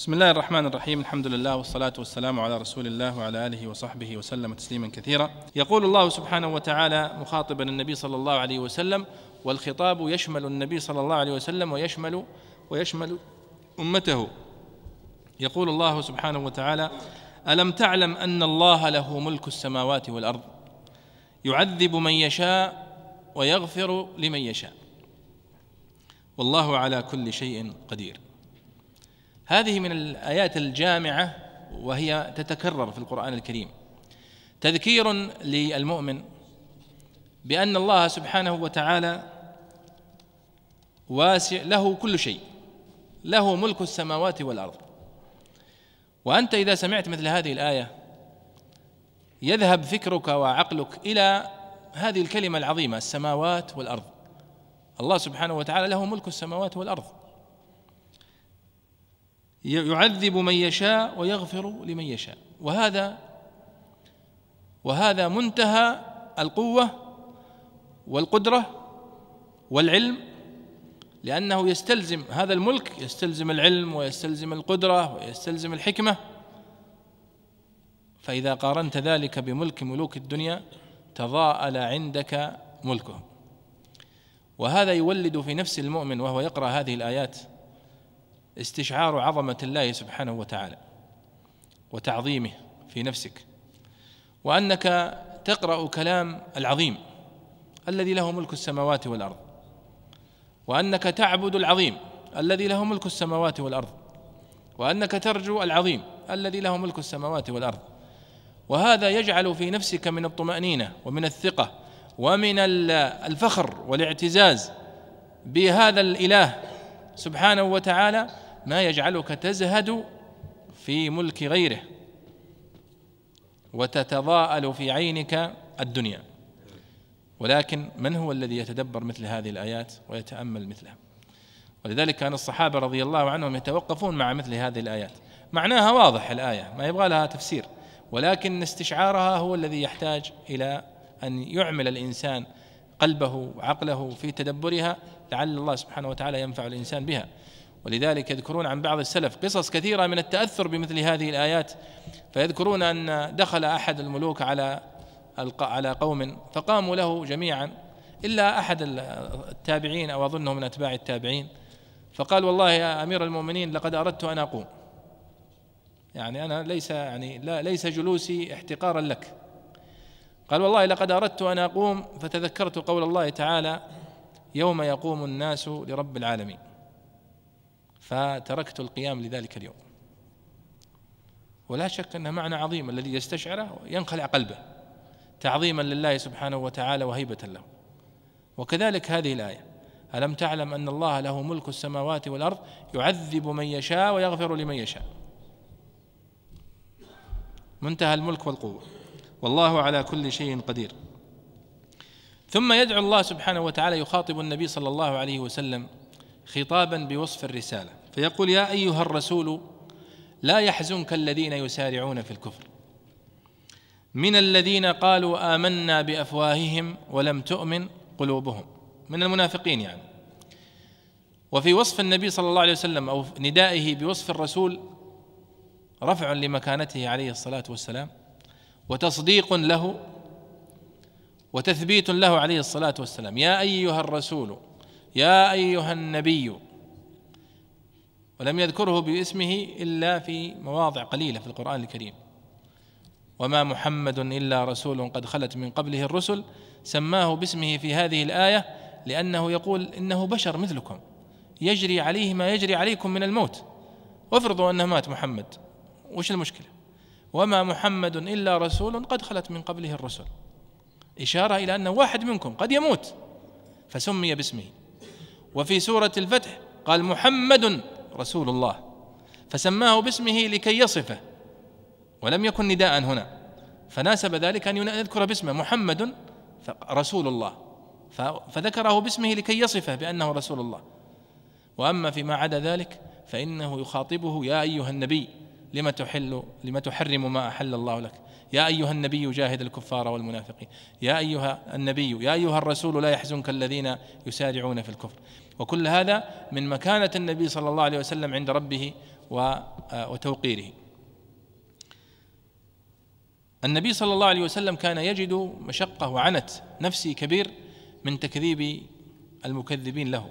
بسم الله الرحمن الرحيم الحمد لله والصلاة والسلام على رسول الله وعلى آله وصحبه وسلم تسليما كثيرا يقول الله سبحانه وتعالى مخاطبا النبي صلى الله عليه وسلم والخطاب يشمل النبي صلى الله عليه وسلم ويشمل ويشمل أمته يقول الله سبحانه وتعالى ألم تعلم أن الله له ملك السماوات والأرض يعذب من يشاء ويغفر لمن يشاء والله على كل شيء قدير هذه من الآيات الجامعة وهي تتكرر في القرآن الكريم تذكير للمؤمن بأن الله سبحانه وتعالى واسع له كل شيء له ملك السماوات والأرض وأنت إذا سمعت مثل هذه الآية يذهب فكرك وعقلك إلى هذه الكلمة العظيمة السماوات والأرض الله سبحانه وتعالى له ملك السماوات والأرض يعذب من يشاء ويغفر لمن يشاء وهذا وهذا منتهى القوه والقدره والعلم لانه يستلزم هذا الملك يستلزم العلم ويستلزم القدره ويستلزم الحكمه فاذا قارنت ذلك بملك ملوك الدنيا تضاءل عندك ملكه وهذا يولد في نفس المؤمن وهو يقرا هذه الايات استشعار عظمه الله سبحانه وتعالى وتعظيمه في نفسك وانك تقرا كلام العظيم الذي له ملك السماوات والارض وانك تعبد العظيم الذي له ملك السماوات والارض وانك ترجو العظيم الذي له ملك السماوات والارض وهذا يجعل في نفسك من الطمانينه ومن الثقه ومن الفخر والاعتزاز بهذا الاله سبحانه وتعالى ما يجعلك تزهد في ملك غيره وتتضاءل في عينك الدنيا ولكن من هو الذي يتدبر مثل هذه الآيات ويتأمل مثلها ولذلك كان الصحابة رضي الله عنهم يتوقفون مع مثل هذه الآيات معناها واضح الآية ما يبغى لها تفسير ولكن استشعارها هو الذي يحتاج إلى أن يعمل الإنسان قلبه وعقله في تدبرها لعل الله سبحانه وتعالى ينفع الإنسان بها ولذلك يذكرون عن بعض السلف قصص كثيرة من التأثر بمثل هذه الآيات فيذكرون أن دخل أحد الملوك على على قوم فقاموا له جميعا إلا أحد التابعين أو أظنه من أتباع التابعين فقال والله يا أمير المؤمنين لقد أردت أن أقوم يعني أنا ليس يعني لا ليس جلوسي احتقارا لك قال والله لقد أردت أن أقوم فتذكرت قول الله تعالى يوم يقوم الناس لرب العالمين فتركت القيام لذلك اليوم ولا شك أن معنى عظيم الذي يستشعره ينخلع قلبه تعظيما لله سبحانه وتعالى وهيبة له وكذلك هذه الآية ألم تعلم أن الله له ملك السماوات والأرض يعذب من يشاء ويغفر لمن يشاء منتهى الملك والقوة والله على كل شيء قدير ثم يدعو الله سبحانه وتعالى يخاطب النبي صلى الله عليه وسلم خطابا بوصف الرساله فيقول يا ايها الرسول لا يحزنك الذين يسارعون في الكفر من الذين قالوا امنا بافواههم ولم تؤمن قلوبهم من المنافقين يعني وفي وصف النبي صلى الله عليه وسلم او ندائه بوصف الرسول رفع لمكانته عليه الصلاه والسلام وتصديق له وتثبيت له عليه الصلاه والسلام يا ايها الرسول يا ايها النبي ولم يذكره باسمه الا في مواضع قليله في القران الكريم وما محمد الا رسول قد خلت من قبله الرسل سماه باسمه في هذه الايه لانه يقول انه بشر مثلكم يجري عليه ما يجري عليكم من الموت وافرضوا انه مات محمد وش المشكله وما محمد الا رسول قد خلت من قبله الرسل إشارة إلى أن واحد منكم قد يموت فسمي باسمه وفي سورة الفتح قال محمد رسول الله فسماه باسمه لكي يصفه ولم يكن نداء هنا فناسب ذلك أن يذكر باسمه محمد رسول الله فذكره باسمه لكي يصفه بأنه رسول الله وأما فيما عدا ذلك فإنه يخاطبه يا أيها النبي لم تحل لم تحرم ما أحل الله لك يا أيها النبي جاهد الكفار والمنافقين يا أيها النبي يا أيها الرسول لا يحزنك الذين يسارعون في الكفر وكل هذا من مكانة النبي صلى الله عليه وسلم عند ربه آه، وتوقيره النبي صلى الله عليه وسلم كان يجد مشقة وعنت نفسي كبير من تكذيب المكذبين له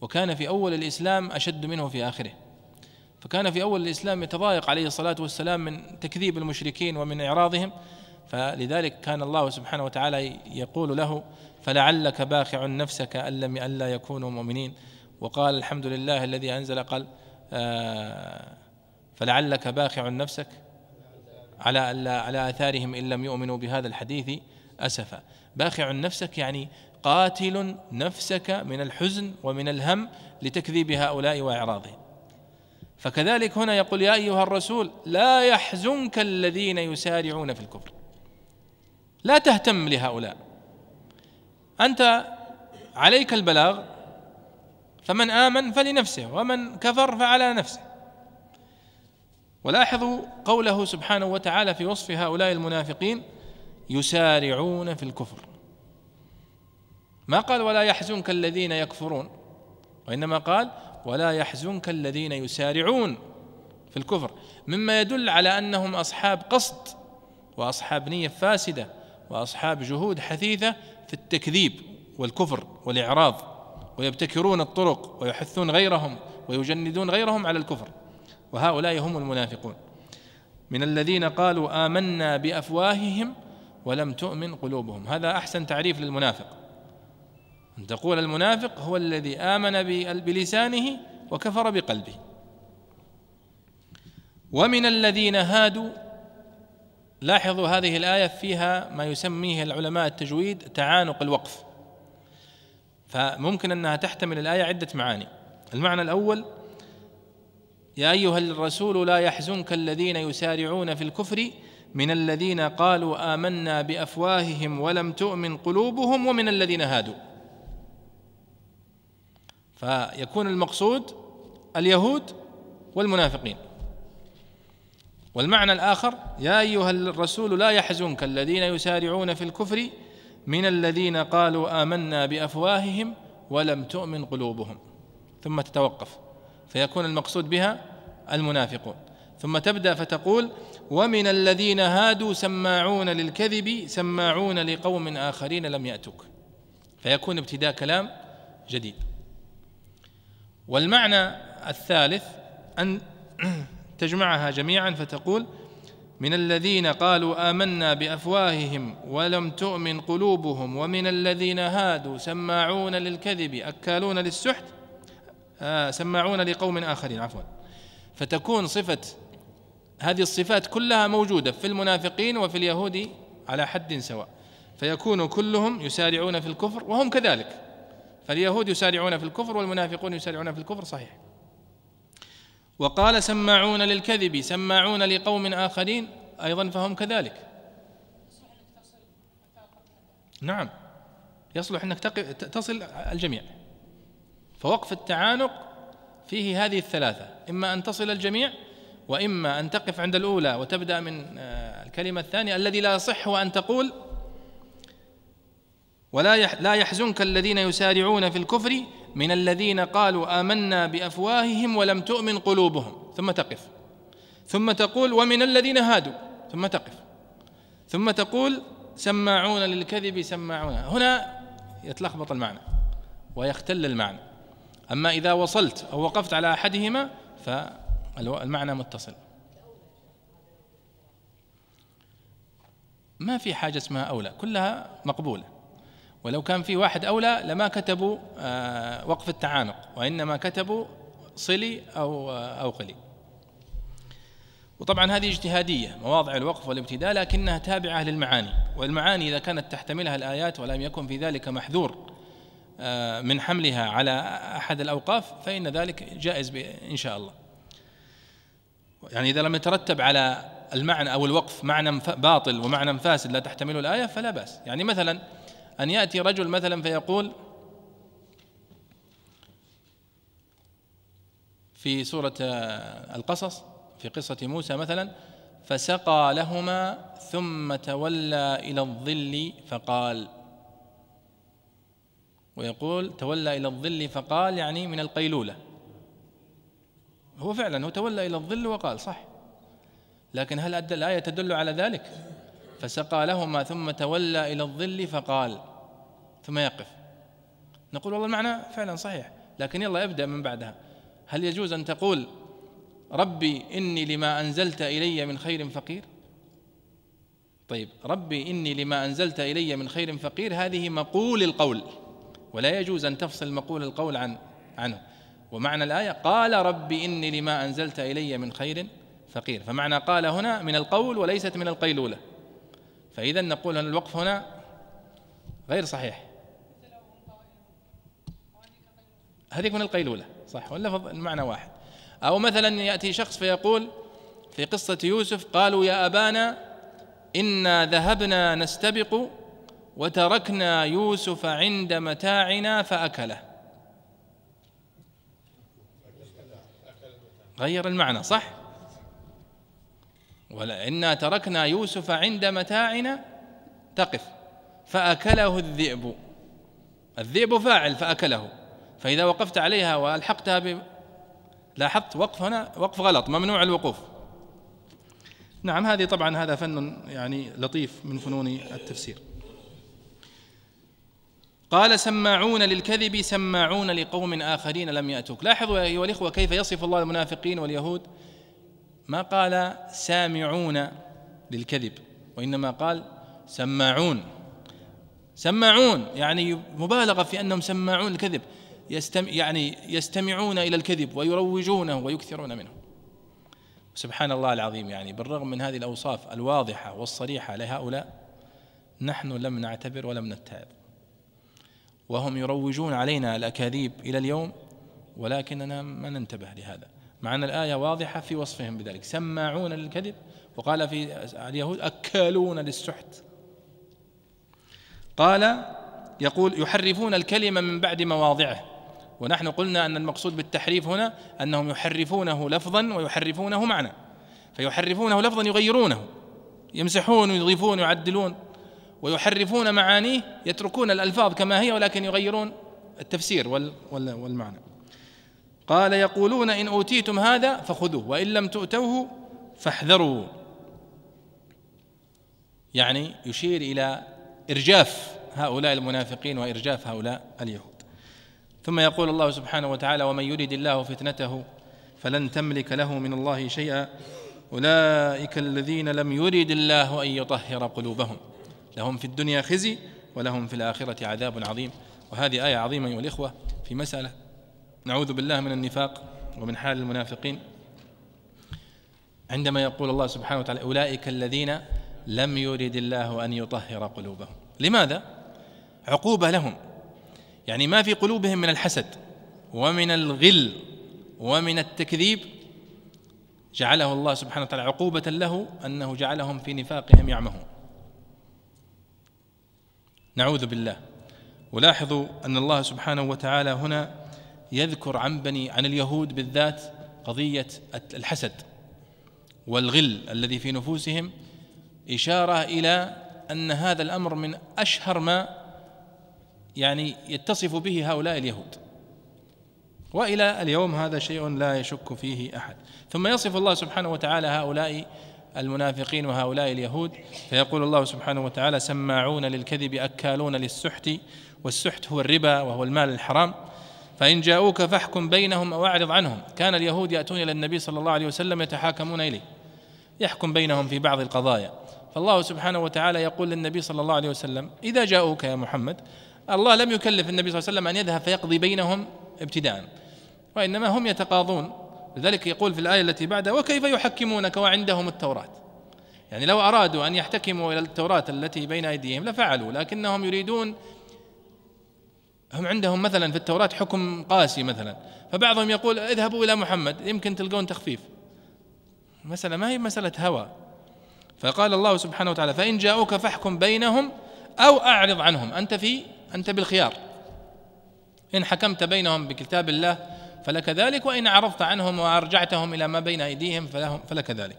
وكان في أول الإسلام أشد منه في آخره فكان في أول الإسلام يتضايق عليه الصلاة والسلام من تكذيب المشركين ومن إعراضهم فلذلك كان الله سبحانه وتعالى يقول له فلعلك باخع نفسك أن لم ألا يكونوا مؤمنين وقال الحمد لله الذي أنزل قال آه، فلعلك باخع نفسك على على آثارهم إن لم يؤمنوا بهذا الحديث أسفا باخع نفسك يعني قاتل نفسك من الحزن ومن الهم لتكذيب هؤلاء وإعراضهم فكذلك هنا يقول يا ايها الرسول لا يحزنك الذين يسارعون في الكفر لا تهتم لهؤلاء انت عليك البلاغ فمن امن فلنفسه ومن كفر فعلى نفسه ولاحظوا قوله سبحانه وتعالى في وصف هؤلاء المنافقين يسارعون في الكفر ما قال ولا يحزنك الذين يكفرون وانما قال ولا يحزنك الذين يسارعون في الكفر مما يدل على انهم اصحاب قصد واصحاب نيه فاسده واصحاب جهود حثيثه في التكذيب والكفر والاعراض ويبتكرون الطرق ويحثون غيرهم ويجندون غيرهم على الكفر وهؤلاء هم المنافقون من الذين قالوا امنا بافواههم ولم تؤمن قلوبهم هذا احسن تعريف للمنافق أن تقول المنافق هو الذي آمن بلسانه وكفر بقلبه ومن الذين هادوا لاحظوا هذه الآية فيها ما يسميه العلماء التجويد تعانق الوقف فممكن أنها تحتمل الآية عدة معاني المعنى الأول يا أيها الرسول لا يحزنك الذين يسارعون في الكفر من الذين قالوا آمنا بأفواههم ولم تؤمن قلوبهم ومن الذين هادوا فيكون المقصود اليهود والمنافقين والمعنى الآخر يا أيها الرسول لا يحزنك الذين يسارعون في الكفر من الذين قالوا آمنا بأفواههم ولم تؤمن قلوبهم ثم تتوقف فيكون المقصود بها المنافقون ثم تبدأ فتقول ومن الذين هادوا سماعون للكذب سماعون لقوم آخرين لم يأتوك فيكون ابتداء كلام جديد والمعنى الثالث أن تجمعها جميعا فتقول من الذين قالوا آمنا بأفواههم ولم تؤمن قلوبهم ومن الذين هادوا سماعون للكذب أكالون للسحت آه سماعون لقوم آخرين عفوا فتكون صفة هذه الصفات كلها موجودة في المنافقين وفي اليهود على حد سواء فيكون كلهم يسارعون في الكفر وهم كذلك فاليهود يسارعون في الكفر والمنافقون يسارعون في الكفر صحيح وقال سماعون للكذب سماعون لقوم آخرين أيضا فهم كذلك نعم يصلح أنك تصل الجميع فوقف التعانق فيه هذه الثلاثة إما أن تصل الجميع وإما أن تقف عند الأولى وتبدأ من آه، الكلمة الثانية الذي لا يصح أن تقول ولا يح لا يحزنك الذين يسارعون في الكفر من الذين قالوا آمنا بأفواههم ولم تؤمن قلوبهم ثم تقف ثم تقول ومن الذين هادوا ثم تقف ثم تقول سماعون للكذب سماعون هنا يتلخبط المعنى ويختل المعنى أما إذا وصلت أو وقفت على أحدهما فالمعنى متصل ما في حاجة اسمها أولى كلها مقبولة ولو كان في واحد أولى لما كتبوا آه، وقف التعانق وإنما كتبوا صلي أو آه، أو قلي وطبعا هذه اجتهادية مواضع الوقف والابتداء لكنها تابعة للمعاني والمعاني إذا كانت تحتملها الآيات ولم يكن في ذلك محذور آه، من حملها على أحد الأوقاف فإن ذلك جائز إن شاء الله يعني إذا لم يترتب على المعنى أو الوقف معنى باطل ومعنى فاسد لا تحتمله الآية فلا بأس يعني مثلا أن يأتي رجل مثلا فيقول في سورة القصص في قصة موسى مثلا فسقى لهما ثم تولى إلى الظل فقال ويقول تولى إلى الظل فقال يعني من القيلولة هو فعلا هو تولى إلى الظل وقال صح لكن هل الآية تدل على ذلك؟ فسقى لهما ثم تولى إلى الظل فقال ثم يقف نقول والله المعنى فعلا صحيح لكن يلا ابدأ من بعدها هل يجوز أن تقول ربي إني لما أنزلت إلي من خير فقير طيب ربي إني لما أنزلت إلي من خير فقير هذه مقول القول ولا يجوز أن تفصل مقول القول عن عنه ومعنى الآية قال ربي إني لما أنزلت إلي من خير فقير فمعنى قال هنا من القول وليست من القيلولة فإذا نقول أن الوقف هنا غير صحيح هذه من القيلولة صح ولا المعنى واحد أو مثلا يأتي شخص فيقول في قصة يوسف قالوا يا أبانا إنا ذهبنا نستبق وتركنا يوسف عند متاعنا فأكله غير المعنى صح وإنا تركنا يوسف عند متاعنا تقف فأكله الذئب الذئب فاعل فأكله فإذا وقفت عليها وألحقتها ب... لاحظت وقف هنا وقف غلط ممنوع الوقوف نعم هذه طبعا هذا فن يعني لطيف من فنون التفسير قال سماعون للكذب سماعون لقوم آخرين لم يأتوك لاحظوا أيها الإخوة كيف يصف الله المنافقين واليهود ما قال سامعون للكذب وإنما قال سماعون سماعون يعني مبالغة في أنهم سماعون الكذب يستم يعني يستمعون إلى الكذب ويروجونه ويكثرون منه سبحان الله العظيم يعني بالرغم من هذه الأوصاف الواضحة والصريحة لهؤلاء نحن لم نعتبر ولم نتعظ وهم يروجون علينا الأكاذيب إلى اليوم ولكننا ما ننتبه لهذا مع أن الآية واضحة في وصفهم بذلك سماعون للكذب وقال في اليهود أكالون للسحت قال يقول يحرفون الكلمة من بعد مواضعه ونحن قلنا أن المقصود بالتحريف هنا أنهم يحرفونه لفظا ويحرفونه معنى فيحرفونه لفظا يغيرونه يمسحون ويضيفون ويعدلون ويحرفون معانيه يتركون الألفاظ كما هي ولكن يغيرون التفسير والمعنى قال يقولون إن أوتيتم هذا فخذوه وإن لم تؤتوه فاحذروا يعني يشير إلى إرجاف هؤلاء المنافقين وإرجاف هؤلاء اليهود ثم يقول الله سبحانه وتعالى ومن يرد الله فتنته فلن تملك له من الله شيئا أولئك الذين لم يرد الله أن يطهر قلوبهم لهم في الدنيا خزي ولهم في الآخرة عذاب عظيم وهذه آية عظيمة أيها الإخوة في مسألة نعوذ بالله من النفاق ومن حال المنافقين عندما يقول الله سبحانه وتعالى أولئك الذين لم يرد الله أن يطهر قلوبهم لماذا؟ عقوبة لهم يعني ما في قلوبهم من الحسد ومن الغل ومن التكذيب جعله الله سبحانه وتعالى عقوبة له أنه جعلهم في نفاقهم يعمهون نعوذ بالله ولاحظوا أن الله سبحانه وتعالى هنا يذكر عن بني عن اليهود بالذات قضية الحسد والغل الذي في نفوسهم إشارة إلى أن هذا الأمر من أشهر ما يعني يتصف به هؤلاء اليهود والى اليوم هذا شيء لا يشك فيه احد ثم يصف الله سبحانه وتعالى هؤلاء المنافقين وهؤلاء اليهود فيقول الله سبحانه وتعالى سماعون للكذب اكالون للسحت والسحت هو الربا وهو المال الحرام فإن جاءوك فاحكم بينهم أو أعرض عنهم كان اليهود يأتون إلى النبي صلى الله عليه وسلم يتحاكمون إليه يحكم بينهم في بعض القضايا فالله سبحانه وتعالى يقول للنبي صلى الله عليه وسلم إذا جاءوك يا محمد الله لم يكلف النبي صلى الله عليه وسلم أن يذهب فيقضي بينهم ابتداء وإنما هم يتقاضون لذلك يقول في الآية التي بعدها وكيف يحكمونك وعندهم التوراة يعني لو أرادوا أن يحتكموا إلى التوراة التي بين أيديهم لفعلوا لكنهم يريدون هم عندهم مثلا في التوراة حكم قاسي مثلا فبعضهم يقول اذهبوا إلى محمد يمكن تلقون تخفيف المسألة ما هي مسألة هوى فقال الله سبحانه وتعالى فإن جاءوك فاحكم بينهم أو أعرض عنهم أنت في أنت بالخيار إن حكمت بينهم بكتاب الله فلك ذلك وإن عرضت عنهم وأرجعتهم إلى ما بين أيديهم فلهم فلك ذلك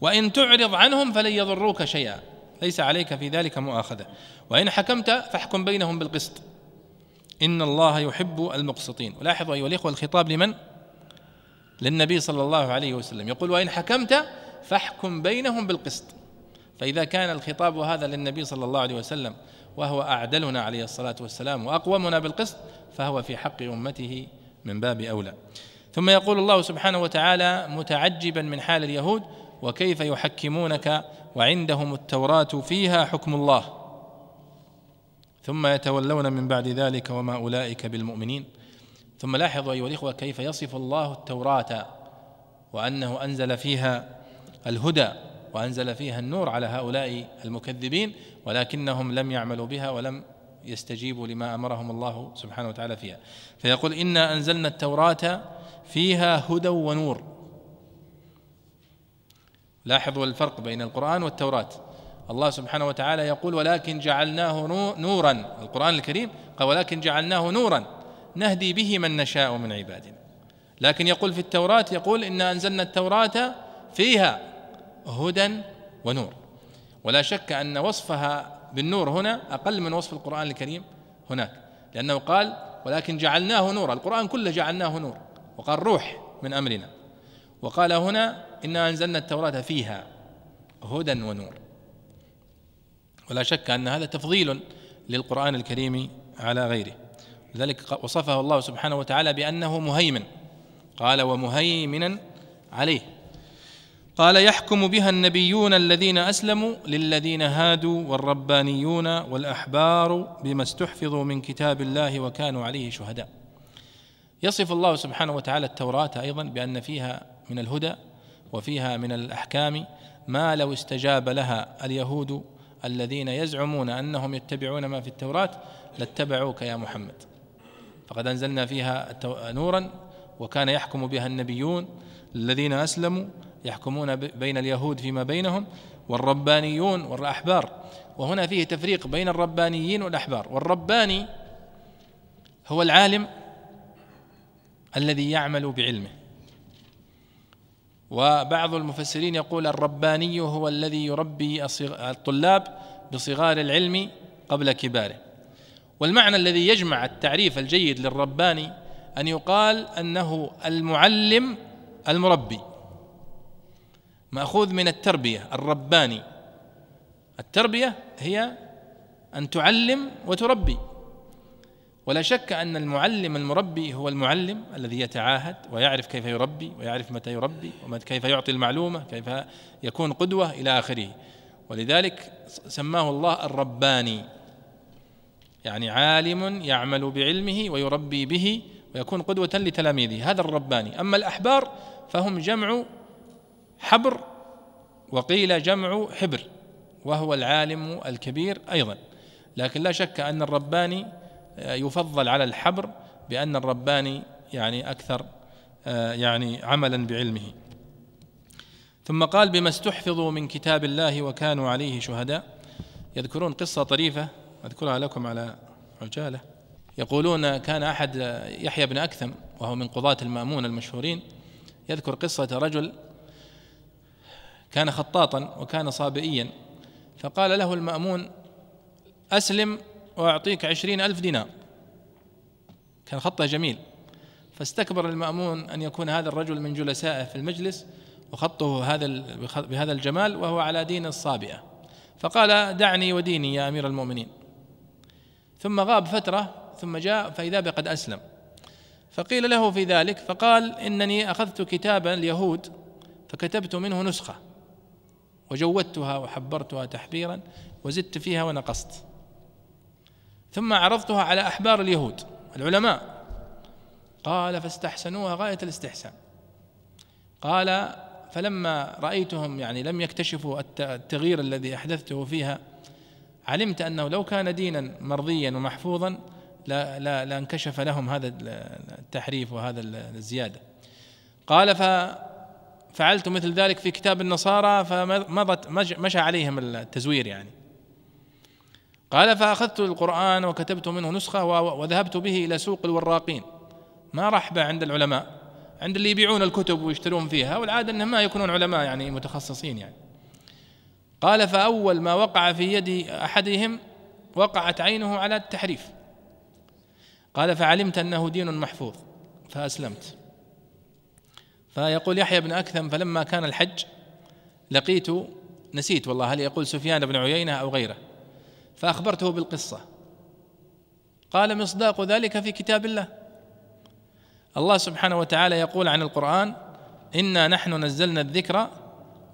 وإن تعرض عنهم فلن يضروك شيئا ليس عليك في ذلك مؤاخذة وإن حكمت فاحكم بينهم بالقسط إن الله يحب المقسطين ولاحظوا أيها الإخوة الخطاب لمن؟ للنبي صلى الله عليه وسلم يقول وإن حكمت فاحكم بينهم بالقسط فإذا كان الخطاب هذا للنبي صلى الله عليه وسلم وهو أعدلنا عليه الصلاة والسلام وأقومنا بالقسط فهو في حق أمته من باب أولى ثم يقول الله سبحانه وتعالى متعجبا من حال اليهود وكيف يحكمونك وعندهم التوراة فيها حكم الله ثم يتولون من بعد ذلك وما أولئك بالمؤمنين ثم لاحظوا أيها الإخوة كيف يصف الله التوراة وأنه أنزل فيها الهدى وأنزل فيها النور على هؤلاء المكذبين ولكنهم لم يعملوا بها ولم يستجيبوا لما أمرهم الله سبحانه وتعالى فيها فيقول إنا أنزلنا التوراة فيها هدى ونور لاحظوا الفرق بين القرآن والتوراة الله سبحانه وتعالى يقول ولكن جعلناه نورا القرآن الكريم قال ولكن جعلناه نورا نهدي به من نشاء من عبادنا لكن يقول في التوراة يقول إنا أنزلنا التوراة فيها هدى ونور ولا شك أن وصفها بالنور هنا أقل من وصف القرآن الكريم هناك لأنه قال ولكن جعلناه نورا القرآن كله جعلناه نور وقال روح من أمرنا وقال هنا إنا أنزلنا التوراة فيها هدى ونور ولا شك أن هذا تفضيل للقرآن الكريم على غيره لذلك وصفه الله سبحانه وتعالى بأنه مهيمن قال ومهيمنا عليه قال يحكم بها النبيون الذين اسلموا للذين هادوا والربانيون والاحبار بما استحفظوا من كتاب الله وكانوا عليه شهداء. يصف الله سبحانه وتعالى التوراه ايضا بان فيها من الهدى وفيها من الاحكام ما لو استجاب لها اليهود الذين يزعمون انهم يتبعون ما في التوراه لاتبعوك يا محمد فقد انزلنا فيها نورا وكان يحكم بها النبيون الذين اسلموا يحكمون بين اليهود فيما بينهم والربانيون والاحبار وهنا فيه تفريق بين الربانيين والاحبار والرباني هو العالم الذي يعمل بعلمه وبعض المفسرين يقول الرباني هو الذي يربي الطلاب بصغار العلم قبل كباره والمعنى الذي يجمع التعريف الجيد للرباني ان يقال انه المعلم المربي ماخوذ من التربيه الرباني التربيه هي ان تعلم وتربي ولا شك أن المعلم المربي هو المعلم الذي يتعاهد ويعرف كيف يربي ويعرف متى يربي وكيف يعطي المعلومة كيف يكون قدوة إلى آخره ولذلك سماه الله الرباني يعني عالم يعمل بعلمه ويربي به ويكون قدوة لتلاميذه هذا الرباني أما الأحبار فهم جمع حبر وقيل جمع حبر وهو العالم الكبير أيضا لكن لا شك أن الرباني يفضل على الحبر بأن الرباني يعني أكثر آه، يعني عملا بعلمه ثم قال بما استحفظوا من كتاب الله وكانوا عليه شهداء يذكرون قصة طريفة أذكرها لكم على عجالة يقولون كان أحد يحيى بن أكثم وهو من قضاة المأمون المشهورين يذكر قصة رجل كان خطاطا وكان صابئيا فقال له المأمون أسلم وأعطيك عشرين ألف دينار كان خطه جميل فاستكبر المأمون أن يكون هذا الرجل من جلسائه في المجلس وخطه هذا بهذا الجمال وهو على دين الصابئة فقال دعني وديني يا أمير المؤمنين ثم غاب فترة ثم جاء فإذا بقد أسلم فقيل له في ذلك فقال إنني أخذت كتابا اليهود فكتبت منه نسخة وجودتها وحبرتها تحبيرا وزدت فيها ونقصت ثم عرضتها على أحبار اليهود العلماء قال فاستحسنوها غاية الاستحسان قال فلما رأيتهم يعني لم يكتشفوا التغيير الذي أحدثته فيها علمت أنه لو كان دينا مرضيا ومحفوظا لا, لا, لا انكشف لهم هذا التحريف وهذا الزيادة قال ففعلت مثل ذلك في كتاب النصارى فمضت مشى عليهم التزوير يعني قال فأخذت القرآن وكتبت منه نسخة وذهبت به إلى سوق الوراقين ما رحبة عند العلماء عند اللي يبيعون الكتب ويشترون فيها والعادة أنهم ما يكونون علماء يعني متخصصين يعني قال فأول ما وقع في يد أحدهم وقعت عينه على التحريف قال فعلمت أنه دين محفوظ فأسلمت فيقول يحيى بن أكثم فلما كان الحج لقيت نسيت والله هل يقول سفيان بن عيينة أو غيره فأخبرته بالقصة قال مصداق ذلك في كتاب الله الله سبحانه وتعالى يقول عن القرآن إنا نحن نزلنا الذكر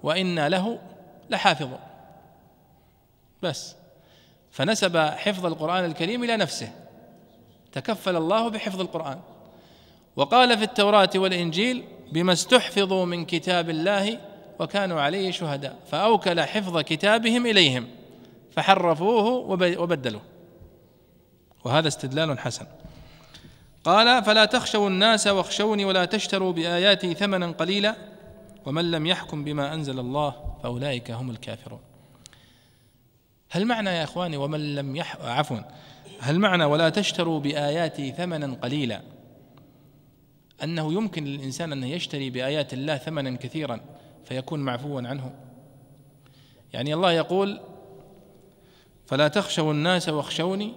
وإنا له لحافظون بس فنسب حفظ القرآن الكريم إلى نفسه تكفل الله بحفظ القرآن وقال في التوراة والإنجيل بما استحفظوا من كتاب الله وكانوا عليه شهداء فأوكل حفظ كتابهم إليهم فحرفوه وبدلوه وهذا استدلال حسن قال فلا تخشوا الناس واخشوني ولا تشتروا بآياتي ثمنا قليلا ومن لم يحكم بما أنزل الله فأولئك هم الكافرون هل معنى يا إخواني ومن لم يح عفوا هل معنى ولا تشتروا بآياتي ثمنا قليلا أنه يمكن للإنسان أن يشتري بآيات الله ثمنا كثيرا فيكون معفوا عنه يعني الله يقول فلا تخشوا الناس واخشوني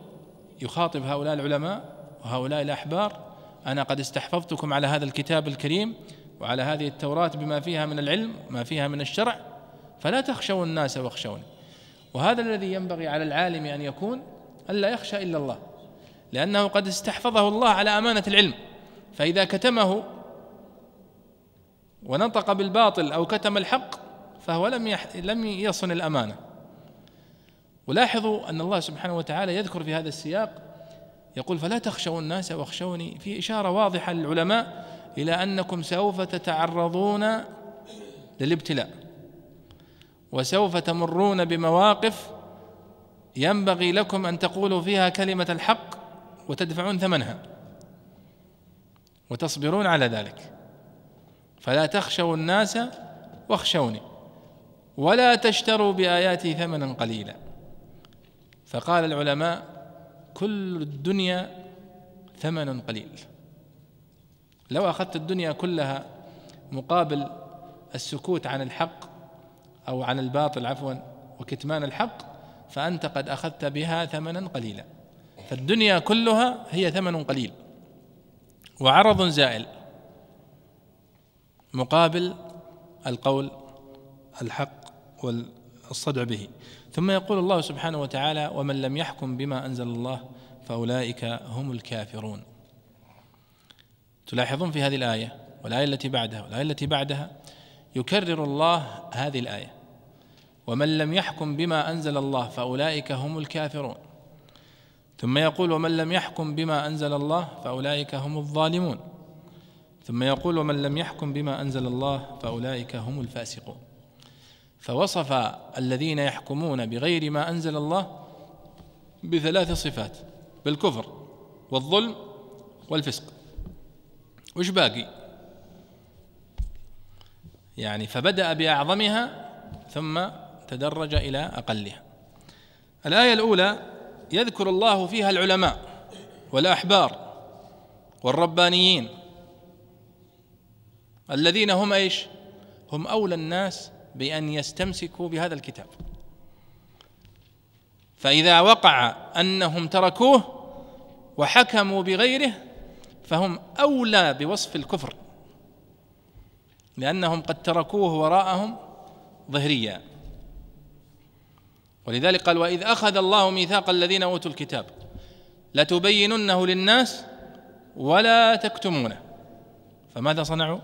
يخاطب هؤلاء العلماء وهؤلاء الأحبار أنا قد استحفظتكم على هذا الكتاب الكريم وعلى هذه التوراة بما فيها من العلم ما فيها من الشرع فلا تخشوا الناس واخشوني وهذا الذي ينبغي على العالم أن يكون ألا يخشى إلا الله لأنه قد استحفظه الله على أمانة العلم فإذا كتمه ونطق بالباطل أو كتم الحق فهو لم لم يصن الأمانة ولاحظوا أن الله سبحانه وتعالى يذكر في هذا السياق يقول فلا تخشوا الناس واخشوني في إشارة واضحة للعلماء إلى أنكم سوف تتعرضون للابتلاء وسوف تمرون بمواقف ينبغي لكم أن تقولوا فيها كلمة الحق وتدفعون ثمنها وتصبرون على ذلك فلا تخشوا الناس واخشوني ولا تشتروا بآياتي ثمنا قليلا فقال العلماء كل الدنيا ثمن قليل لو اخذت الدنيا كلها مقابل السكوت عن الحق او عن الباطل عفوا وكتمان الحق فانت قد اخذت بها ثمنا قليلا فالدنيا كلها هي ثمن قليل وعرض زائل مقابل القول الحق والصدع به ثم يقول الله سبحانه وتعالى ومن لم يحكم بما انزل الله فاولئك هم الكافرون تلاحظون في هذه الايه والايه التي بعدها والايه التي بعدها يكرر الله هذه الايه ومن لم يحكم بما انزل الله فاولئك هم الكافرون ثم يقول ومن لم يحكم بما انزل الله فاولئك هم الظالمون ثم يقول ومن لم يحكم بما انزل الله فاولئك هم الفاسقون فوصف الذين يحكمون بغير ما انزل الله بثلاث صفات بالكفر والظلم والفسق وش باقي يعني فبدا باعظمها ثم تدرج الى اقلها الايه الاولى يذكر الله فيها العلماء والاحبار والربانيين الذين هم ايش هم اولى الناس بأن يستمسكوا بهذا الكتاب فإذا وقع أنهم تركوه وحكموا بغيره فهم أولى بوصف الكفر لأنهم قد تركوه وراءهم ظهريا ولذلك قال وإذ أخذ الله ميثاق الذين أوتوا الكتاب لتبيننه للناس ولا تكتمونه فماذا صنعوا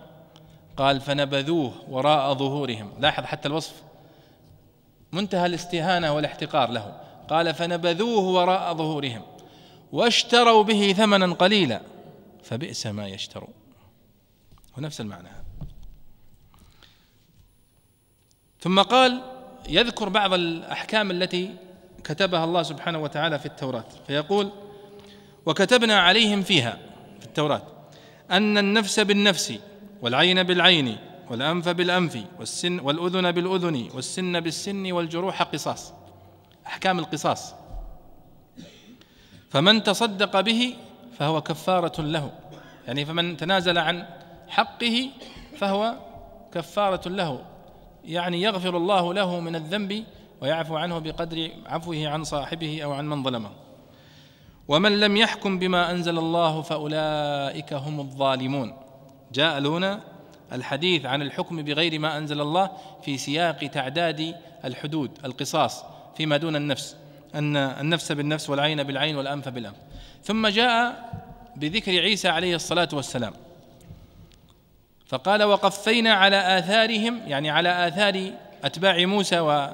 قال فنبذوه وراء ظهورهم لاحظ حتى الوصف منتهى الاستهانه والاحتقار له قال فنبذوه وراء ظهورهم واشتروا به ثمنا قليلا فبئس ما يشترون ونفس المعنى ثم قال يذكر بعض الاحكام التي كتبها الله سبحانه وتعالى في التوراه فيقول وكتبنا عليهم فيها في التوراه ان النفس بالنفس والعين بالعين والأنف بالأنف والسن والأذن بالأذن والسن بالسن والجروح قصاص أحكام القصاص فمن تصدق به فهو كفارة له يعني فمن تنازل عن حقه فهو كفارة له يعني يغفر الله له من الذنب ويعفو عنه بقدر عفوه عن صاحبه أو عن من ظلمه ومن لم يحكم بما أنزل الله فأولئك هم الظالمون جاء هنا الحديث عن الحكم بغير ما أنزل الله في سياق تعداد الحدود القصاص فيما دون النفس أن النفس بالنفس والعين بالعين والأنف بالأنف ثم جاء بذكر عيسى عليه الصلاة والسلام فقال وقفينا على آثارهم يعني على آثار أتباع موسى و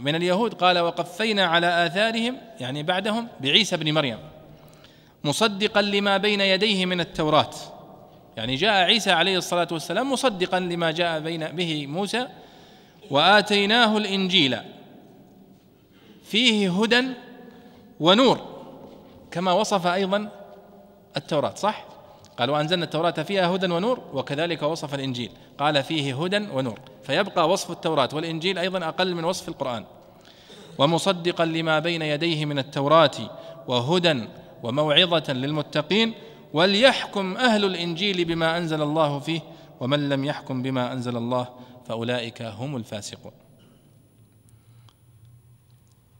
من اليهود قال وقفينا على آثارهم يعني بعدهم بعيسى بن مريم مصدقا لما بين يديه من التوراة يعني جاء عيسى عليه الصلاة والسلام مصدقا لما جاء بين به موسى وآتيناه الإنجيل فيه هدى ونور كما وصف أيضا التوراة صح؟ قال وأنزلنا التوراة فيها هدى ونور وكذلك وصف الإنجيل قال فيه هدى ونور فيبقى وصف التوراة والإنجيل أيضا أقل من وصف القرآن ومصدقا لما بين يديه من التوراة وهدى وموعظة للمتقين وليحكم أهل الإنجيل بما أنزل الله فيه ومن لم يحكم بما أنزل الله فأولئك هم الفاسقون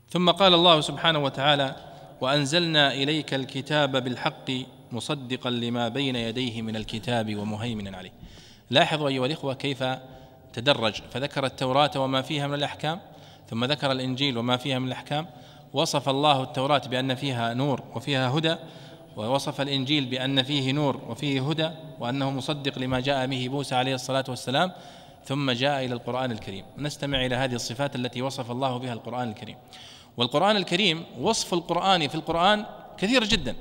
ثم قال الله سبحانه وتعالى وأنزلنا إليك الكتاب بالحق مصدقا لما بين يديه من الكتاب ومهيمنا عليه لاحظوا أيها الإخوة كيف تدرج فذكر التوراة وما فيها من الأحكام ثم ذكر الإنجيل وما فيها من الأحكام وصف الله التوراة بأن فيها نور وفيها هدى ووصف الإنجيل بأن فيه نور وفيه هدى وأنه مصدق لما جاء به موسى عليه الصلاة والسلام ثم جاء إلى القرآن الكريم نستمع إلى هذه الصفات التي وصف الله بها القرآن الكريم والقرآن الكريم وصف القرآن في القرآن كثير جدا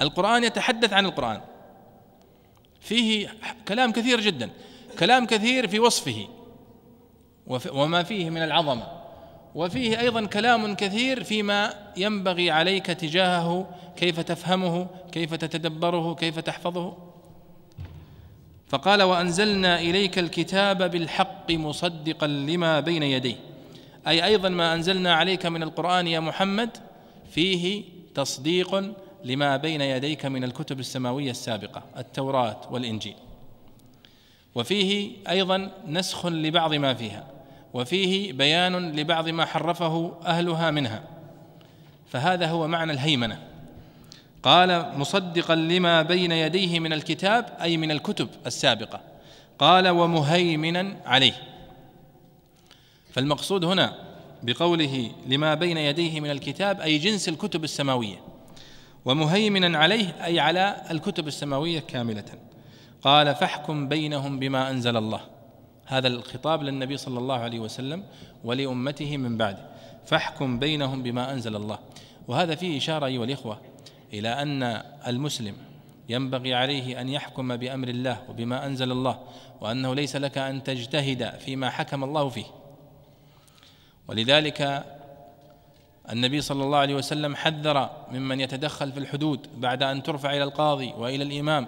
القرآن يتحدث عن القرآن فيه كلام كثير جدا كلام كثير في وصفه وما فيه من العظمه وفيه ايضا كلام كثير فيما ينبغي عليك تجاهه كيف تفهمه كيف تتدبره كيف تحفظه فقال وانزلنا اليك الكتاب بالحق مصدقا لما بين يديه اي ايضا ما انزلنا عليك من القران يا محمد فيه تصديق لما بين يديك من الكتب السماويه السابقه التوراه والانجيل وفيه ايضا نسخ لبعض ما فيها وفيه بيان لبعض ما حرفه اهلها منها فهذا هو معنى الهيمنه قال مصدقا لما بين يديه من الكتاب اي من الكتب السابقه قال ومهيمنا عليه فالمقصود هنا بقوله لما بين يديه من الكتاب اي جنس الكتب السماويه ومهيمنا عليه اي على الكتب السماويه كامله قال فاحكم بينهم بما انزل الله هذا الخطاب للنبي صلى الله عليه وسلم ولأمته من بعده فاحكم بينهم بما أنزل الله وهذا فيه إشارة أيها الإخوة إلى أن المسلم ينبغي عليه أن يحكم بأمر الله وبما أنزل الله وأنه ليس لك أن تجتهد فيما حكم الله فيه ولذلك النبي صلى الله عليه وسلم حذر ممن يتدخل في الحدود بعد أن ترفع إلى القاضي وإلى الإمام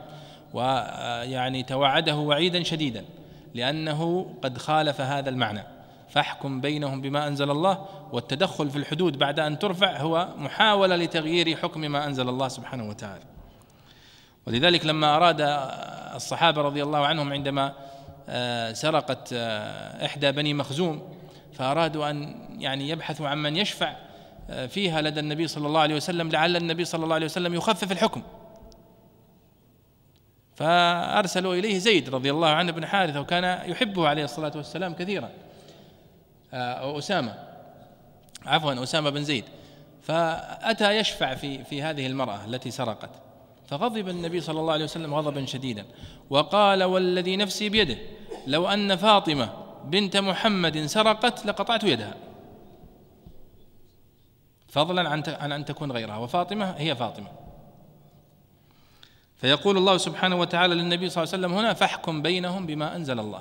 ويعني توعده وعيدا شديدا لأنه قد خالف هذا المعنى فاحكم بينهم بما أنزل الله والتدخل في الحدود بعد أن ترفع هو محاولة لتغيير حكم ما أنزل الله سبحانه وتعالى ولذلك لما أراد الصحابة رضي الله عنهم عندما آه، سرقت آه، إحدى بني مخزوم فأرادوا أن يعني يبحثوا عن من يشفع آه، فيها لدى النبي صلى الله عليه وسلم لعل النبي صلى الله عليه وسلم يخفف الحكم فأرسلوا إليه زيد رضي الله عنه بن حارثة وكان يحبه عليه الصلاة والسلام كثيرا أو آه، أسامة عفوا أسامة بن زيد فأتى يشفع في في هذه المرأة التي سرقت فغضب النبي صلى الله عليه وسلم غضبا شديدا وقال والذي نفسي بيده لو أن فاطمة بنت محمد سرقت لقطعت يدها فضلا عن أن تكون غيرها وفاطمة هي فاطمة فيقول الله سبحانه وتعالى للنبي صلى الله عليه وسلم هنا فاحكم بينهم بما انزل الله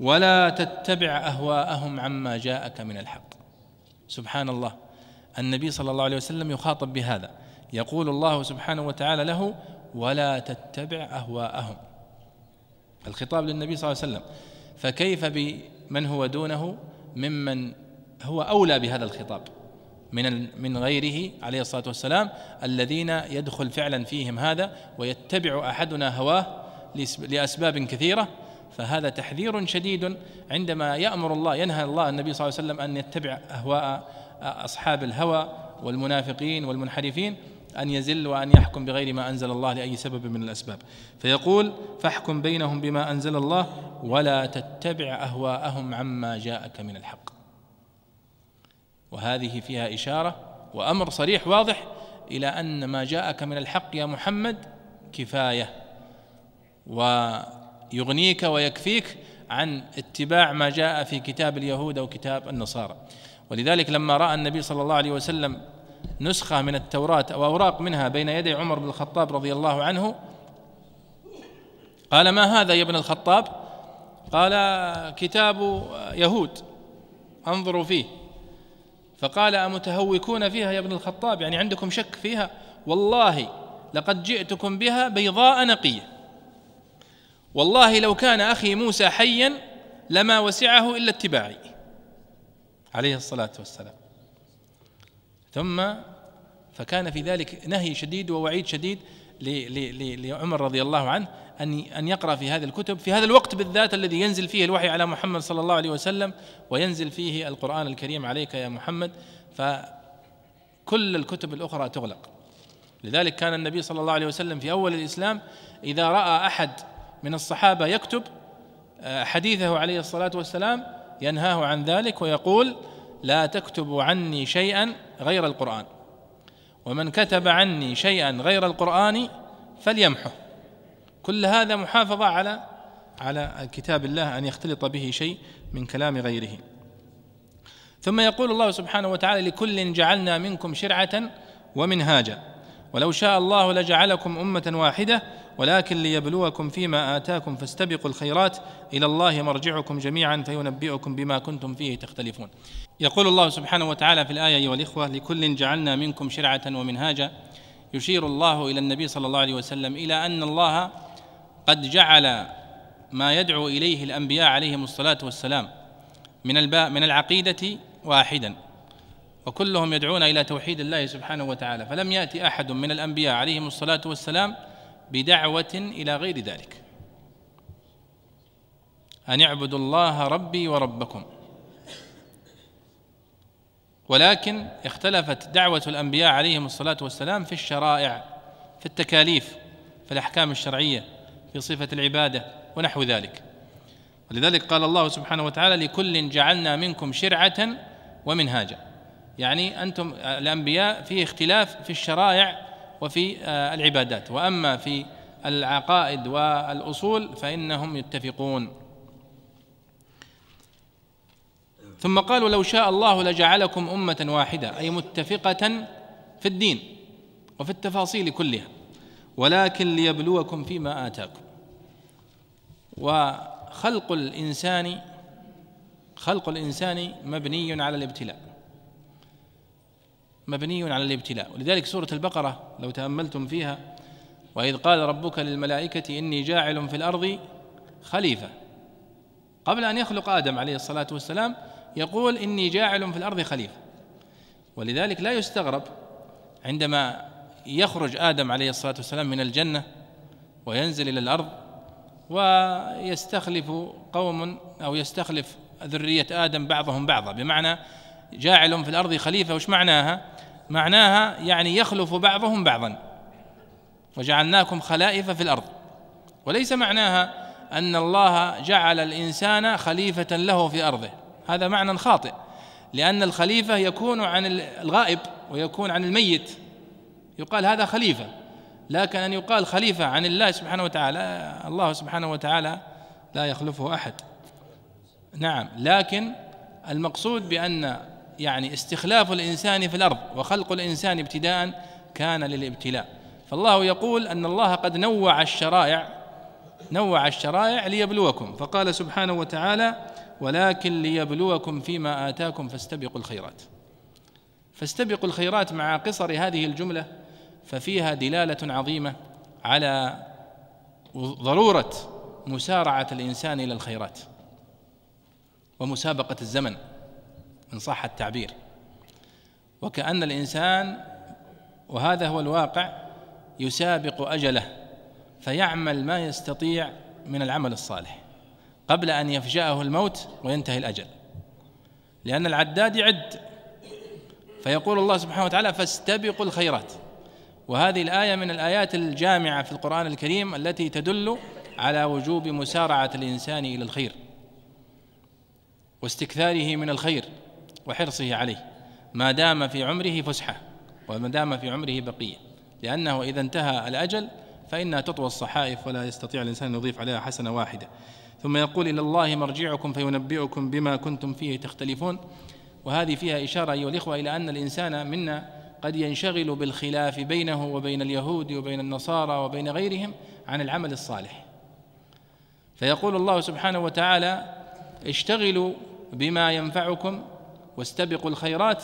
ولا تتبع اهواءهم عما جاءك من الحق سبحان الله النبي صلى الله عليه وسلم يخاطب بهذا يقول الله سبحانه وتعالى له ولا تتبع اهواءهم الخطاب للنبي صلى الله عليه وسلم فكيف بمن هو دونه ممن هو اولى بهذا الخطاب من من غيره عليه الصلاه والسلام الذين يدخل فعلا فيهم هذا ويتبع احدنا هواه لاسباب كثيره فهذا تحذير شديد عندما يامر الله ينهى الله النبي صلى الله عليه وسلم ان يتبع اهواء اصحاب الهوى والمنافقين والمنحرفين ان يزل وان يحكم بغير ما انزل الله لاي سبب من الاسباب فيقول فاحكم بينهم بما انزل الله ولا تتبع اهواءهم عما جاءك من الحق وهذه فيها إشارة وأمر صريح واضح إلى أن ما جاءك من الحق يا محمد كفاية ويغنيك ويكفيك عن اتباع ما جاء في كتاب اليهود أو كتاب النصارى ولذلك لما رأى النبي صلى الله عليه وسلم نسخة من التوراة أو أوراق منها بين يدي عمر بن الخطاب رضي الله عنه قال ما هذا يا ابن الخطاب قال كتاب يهود انظروا فيه فقال أمتهوكون فيها يا ابن الخطاب يعني عندكم شك فيها والله لقد جئتكم بها بيضاء نقية والله لو كان أخي موسى حيا لما وسعه إلا اتباعي عليه الصلاة والسلام ثم فكان في ذلك نهي شديد ووعيد شديد لعمر رضي الله عنه أن أن يقرأ في هذه الكتب في هذا الوقت بالذات الذي ينزل فيه الوحي على محمد صلى الله عليه وسلم وينزل فيه القرآن الكريم عليك يا محمد فكل الكتب الأخرى تغلق لذلك كان النبي صلى الله عليه وسلم في أول الإسلام إذا رأى أحد من الصحابة يكتب آه، حديثه عليه الصلاة والسلام ينهاه عن ذلك ويقول لا تكتب عني شيئا غير القرآن ومن كتب عني شيئا غير القرآن فليمحه كل هذا محافظة على على كتاب الله أن يختلط به شيء من كلام غيره ثم يقول الله سبحانه وتعالى لكل جعلنا منكم شرعة ومنهاجا ولو شاء الله لجعلكم أمة واحدة ولكن ليبلوكم فيما آتاكم فاستبقوا الخيرات إلى الله مرجعكم جميعا فينبئكم بما كنتم فيه تختلفون يقول الله سبحانه وتعالى في الآية أيها الإخوة لكل جعلنا منكم شرعة ومنهاجا يشير الله إلى النبي صلى الله عليه وسلم إلى أن الله قد جعل ما يدعو اليه الانبياء عليهم الصلاه والسلام من الباء من العقيده واحدا وكلهم يدعون الى توحيد الله سبحانه وتعالى فلم ياتي احد من الانبياء عليهم الصلاه والسلام بدعوه الى غير ذلك ان اعبدوا الله ربي وربكم ولكن اختلفت دعوه الانبياء عليهم الصلاه والسلام في الشرائع في التكاليف في الاحكام الشرعيه في صفة العبادة ونحو ذلك ولذلك قال الله سبحانه وتعالى لكل جعلنا منكم شرعة ومنهاجا يعني أنتم الأنبياء في اختلاف في الشرائع وفي آه، العبادات وأما في العقائد والأصول فإنهم يتفقون ثم قالوا لو شاء الله لجعلكم أمة واحدة أي متفقة في الدين وفي التفاصيل كلها ولكن ليبلوكم فيما آتاكم وخلق الإنسان خلق الإنسان مبني على الابتلاء مبني على الابتلاء ولذلك سورة البقرة لو تأملتم فيها وإذ قال ربك للملائكة إني جاعل في الأرض خليفة قبل أن يخلق آدم عليه الصلاة والسلام يقول إني جاعل في الأرض خليفة ولذلك لا يستغرب عندما يخرج آدم عليه الصلاة والسلام من الجنة وينزل إلى الأرض ويستخلف قوم أو يستخلف ذرية آدم بعضهم بعضا بمعنى جاعل في الأرض خليفة وش معناها معناها يعني يخلف بعضهم بعضا وجعلناكم خلائف في الأرض وليس معناها أن الله جعل الإنسان خليفة له في أرضه هذا معنى خاطئ لأن الخليفة يكون عن الغائب ويكون عن الميت يقال هذا خليفة لكن أن يقال خليفة عن الله سبحانه وتعالى الله سبحانه وتعالى لا يخلفه أحد نعم لكن المقصود بأن يعني استخلاف الإنسان في الأرض وخلق الإنسان ابتداء كان للابتلاء فالله يقول أن الله قد نوع الشرائع نوع الشرائع ليبلوكم فقال سبحانه وتعالى ولكن ليبلوكم فيما آتاكم فاستبقوا الخيرات فاستبقوا الخيرات مع قصر هذه الجملة ففيها دلاله عظيمه على ضروره مسارعه الانسان الى الخيرات ومسابقه الزمن ان صح التعبير وكأن الإنسان وهذا هو الواقع يسابق أجله فيعمل ما يستطيع من العمل الصالح قبل أن يفجأه الموت وينتهي الأجل لأن العداد يعد فيقول الله سبحانه وتعالى فاستبقوا الخيرات وهذه الآية من الآيات الجامعة في القرآن الكريم التي تدل على وجوب مسارعة الإنسان إلى الخير واستكثاره من الخير وحرصه عليه ما دام في عمره فسحة وما دام في عمره بقية لأنه إذا انتهى الأجل فإنها تطوى الصحائف ولا يستطيع الإنسان أن يضيف عليها حسنة واحدة ثم يقول إلى الله مرجعكم فينبئكم بما كنتم فيه تختلفون وهذه فيها إشارة أيها الإخوة إلى أن الإنسان منا قد ينشغل بالخلاف بينه وبين اليهود وبين النصارى وبين غيرهم عن العمل الصالح فيقول الله سبحانه وتعالى اشتغلوا بما ينفعكم واستبقوا الخيرات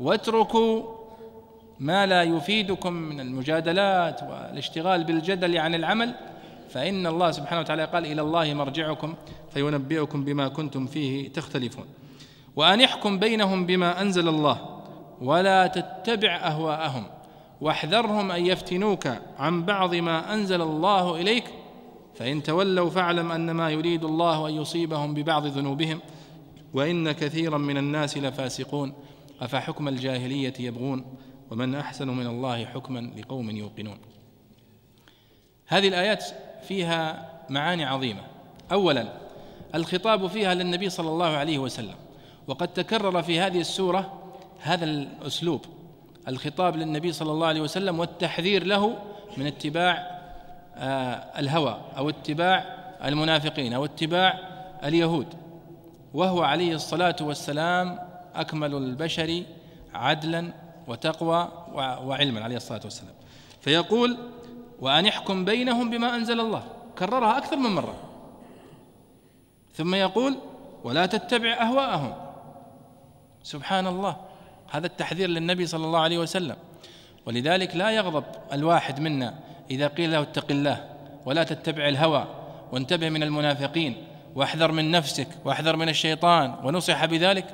واتركوا ما لا يفيدكم من المجادلات والاشتغال بالجدل عن العمل فإن الله سبحانه وتعالى قال إلى الله مرجعكم فينبئكم بما كنتم فيه تختلفون وأن يحكم بينهم بما أنزل الله ولا تتبع اهواءهم واحذرهم ان يفتنوك عن بعض ما انزل الله اليك فان تولوا فاعلم انما يريد الله ان يصيبهم ببعض ذنوبهم وان كثيرا من الناس لفاسقون افحكم الجاهليه يبغون ومن احسن من الله حكما لقوم يوقنون هذه الايات فيها معاني عظيمه اولا الخطاب فيها للنبي صلى الله عليه وسلم وقد تكرر في هذه السوره هذا الأسلوب الخطاب للنبي صلى الله عليه وسلم والتحذير له من اتباع آه، الهوى أو اتباع المنافقين أو اتباع اليهود وهو عليه الصلاة والسلام أكمل البشر عدلا وتقوى وعلما عليه الصلاة والسلام فيقول وأن احكم بينهم بما أنزل الله كررها أكثر من مرة ثم يقول ولا تتبع أهواءهم سبحان الله هذا التحذير للنبي صلى الله عليه وسلم ولذلك لا يغضب الواحد منا إذا قيل له اتق الله ولا تتبع الهوى وانتبه من المنافقين واحذر من نفسك واحذر من الشيطان ونصح بذلك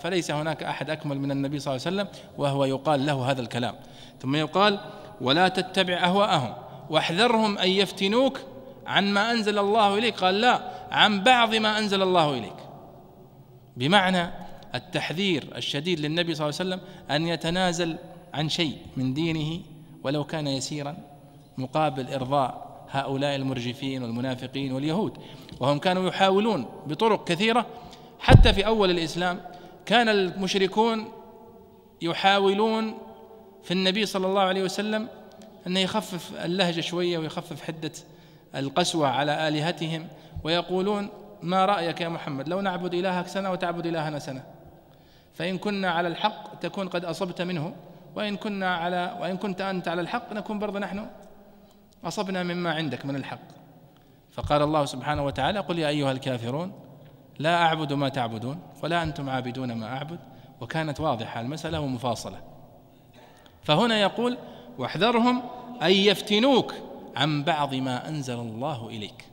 فليس هناك احد اكمل من النبي صلى الله عليه وسلم وهو يقال له هذا الكلام ثم يقال ولا تتبع اهواءهم واحذرهم ان يفتنوك عن ما انزل الله اليك قال لا عن بعض ما انزل الله اليك بمعنى التحذير الشديد للنبي صلى الله عليه وسلم أن يتنازل عن شيء من دينه ولو كان يسيرا مقابل إرضاء هؤلاء المرجفين والمنافقين واليهود وهم كانوا يحاولون بطرق كثيرة حتى في أول الإسلام كان المشركون يحاولون في النبي صلى الله عليه وسلم أنه يخفف اللهجة شوية ويخفف حدة القسوة على آلهتهم ويقولون ما رأيك يا محمد لو نعبد إلهك سنة وتعبد إلهنا سنة فإن كنا على الحق تكون قد أصبت منه وإن كنا على وإن كنت أنت على الحق نكون برضه نحن أصبنا مما عندك من الحق فقال الله سبحانه وتعالى قل يا أيها الكافرون لا أعبد ما تعبدون ولا أنتم عابدون ما أعبد وكانت واضحة المسألة ومفاصلة فهنا يقول واحذرهم أن يفتنوك عن بعض ما أنزل الله إليك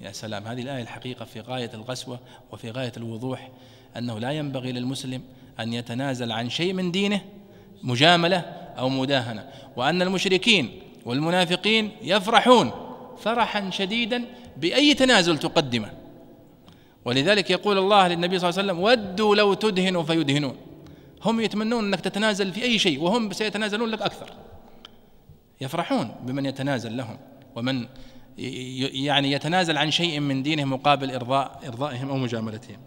يا سلام هذه الآية الحقيقة في غاية الغسوة وفي غاية الوضوح أنه لا ينبغي للمسلم أن يتنازل عن شيء من دينه مجاملة أو مداهنة وأن المشركين والمنافقين يفرحون فرحا شديدا بأي تنازل تقدمه ولذلك يقول الله للنبي صلى الله عليه وسلم ودوا لو تدهنوا فيدهنون هم يتمنون أنك تتنازل في أي شيء وهم سيتنازلون لك أكثر يفرحون بمن يتنازل لهم ومن يعني يتنازل عن شيء من دينه مقابل إرضاء إرضائهم أو مجاملتهم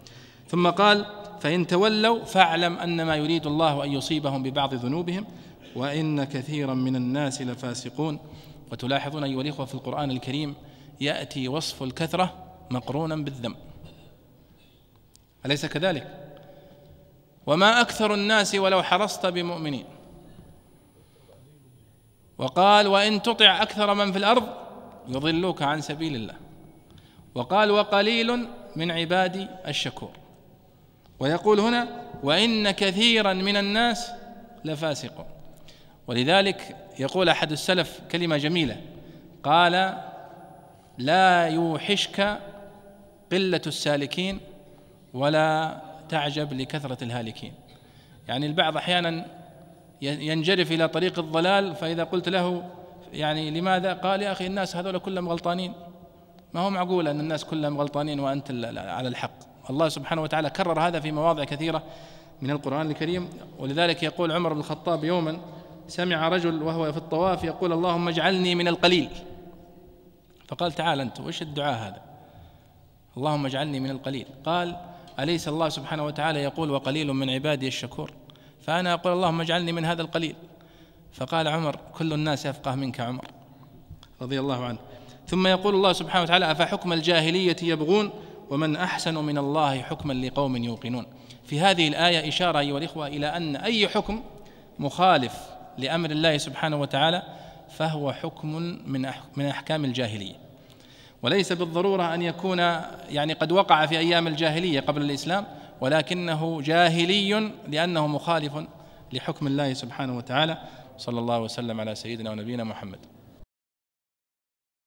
ثم قال فإن تولوا فاعلم أن ما يريد الله أن يصيبهم ببعض ذنوبهم وإن كثيرا من الناس لفاسقون وتلاحظون أيها الإخوة في القرآن الكريم يأتي وصف الكثرة مقرونا بالذم أليس كذلك؟ وما أكثر الناس ولو حرصت بمؤمنين وقال وإن تطع أكثر من في الأرض يضلوك عن سبيل الله وقال وقليل من عبادي الشكور ويقول هنا وإن كثيرا من الناس لفاسقون ولذلك يقول أحد السلف كلمة جميلة قال لا يوحشك قلة السالكين ولا تعجب لكثرة الهالكين يعني البعض أحيانا ينجرف إلى طريق الضلال فإذا قلت له يعني لماذا قال يا أخي الناس هذول كلهم غلطانين ما هو معقول أن الناس كلهم غلطانين وأنت على الحق الله سبحانه وتعالى كرر هذا في مواضع كثيرة من القرآن الكريم ولذلك يقول عمر بن الخطاب يوما سمع رجل وهو في الطواف يقول اللهم اجعلني من القليل فقال تعال أنت وش الدعاء هذا اللهم اجعلني من القليل قال أليس الله سبحانه وتعالى يقول وقليل من عبادي الشكور فأنا أقول اللهم اجعلني من هذا القليل فقال عمر كل الناس يفقه منك عمر رضي الله عنه ثم يقول الله سبحانه وتعالى أفحكم الجاهلية يبغون ومن احسن من الله حكما لقوم يوقنون في هذه الايه اشاره ايها الاخوه الى ان اي حكم مخالف لامر الله سبحانه وتعالى فهو حكم من من احكام الجاهليه وليس بالضروره ان يكون يعني قد وقع في ايام الجاهليه قبل الاسلام ولكنه جاهلي لانه مخالف لحكم الله سبحانه وتعالى صلى الله وسلم على سيدنا ونبينا محمد